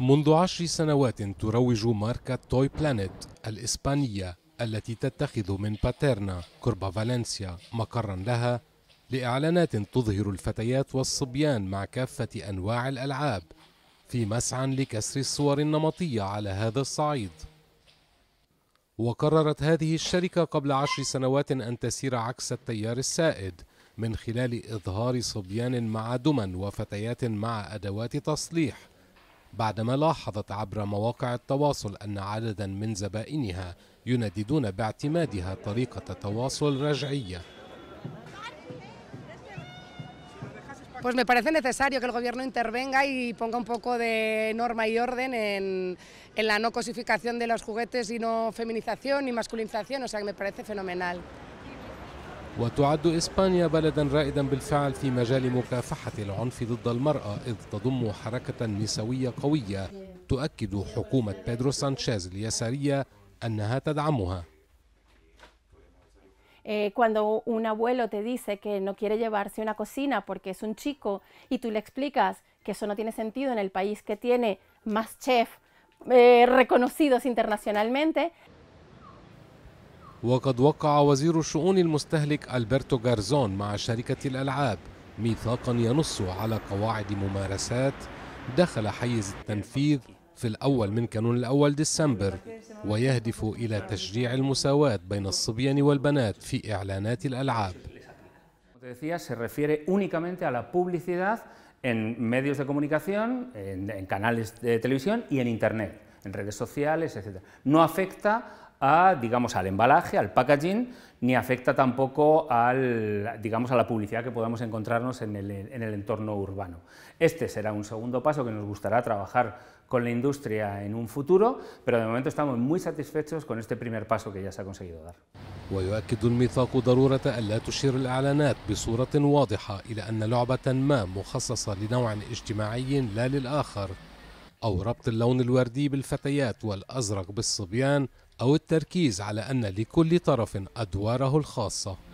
منذ عشر سنوات تروج ماركة توي بلانيت الإسبانية التي تتخذ من باتيرنا قرب فالنسيا مقرا لها لإعلانات تظهر الفتيات والصبيان مع كافة أنواع الألعاب في مسعى لكسر الصور النمطية على هذا الصعيد وقررت هذه الشركة قبل عشر سنوات أن تسير عكس التيار السائد من خلال إظهار صبيان مع دمى وفتيات مع أدوات تصليح بعدما لاحظت عبر مواقع التواصل أن عددا من زبائنها ينددون باعتمادها طريقة تواصل رجعية Pues me parece necesario que el gobierno intervenga y ponga un poco de norma y orden en, en la no cosificación de los juguetes y no feminización ni masculinización, o sea que me parece fenomenal. وتعد إسبانيا بلدا رائدا بالفعل في مجال مكافحة العنف ضد المرأة إذ تضم حركة نسوية قوية تؤكد حكومة بيدرو سانشيز اليسارية أنها تدعمها cuando un abuelo te dice que no quiere llevarse una cocina porque es un chico y tú le explicas que eso no tiene sentido en el país que tiene más chefs eh, reconocidos internacionalmente, وقد وقع وزير الشؤون المستهلك ألبرتو جارزون مع شركة الألعاب ميثاقا ينص على قواعد ممارسات دخل حيز التنفيذ في الأول من كانون الأول ديسمبر ويهدف إلى تشجيع المساواة بين الصبيان والبنات في إعلانات الألعاب en medios de comunicación, en, en canales de televisión y en Internet, en redes sociales, etc. No afecta a, digamos, al embalaje, al packaging, ni afecta tampoco al, digamos, a la publicidad que podamos encontrarnos en el, en el entorno urbano. Este será un segundo paso que nos gustará trabajar con la industria en un futuro, pero de momento estamos muy satisfechos con este primer paso que ya se ha conseguido dar. ويؤكد الميثاق ضرورة ألا تشير الإعلانات بصورة واضحة إلى أن لعبة ما مخصصة لنوع اجتماعي لا للآخر أو ربط اللون الوردي بالفتيات والأزرق بالصبيان أو التركيز على أن لكل طرف أدواره الخاصة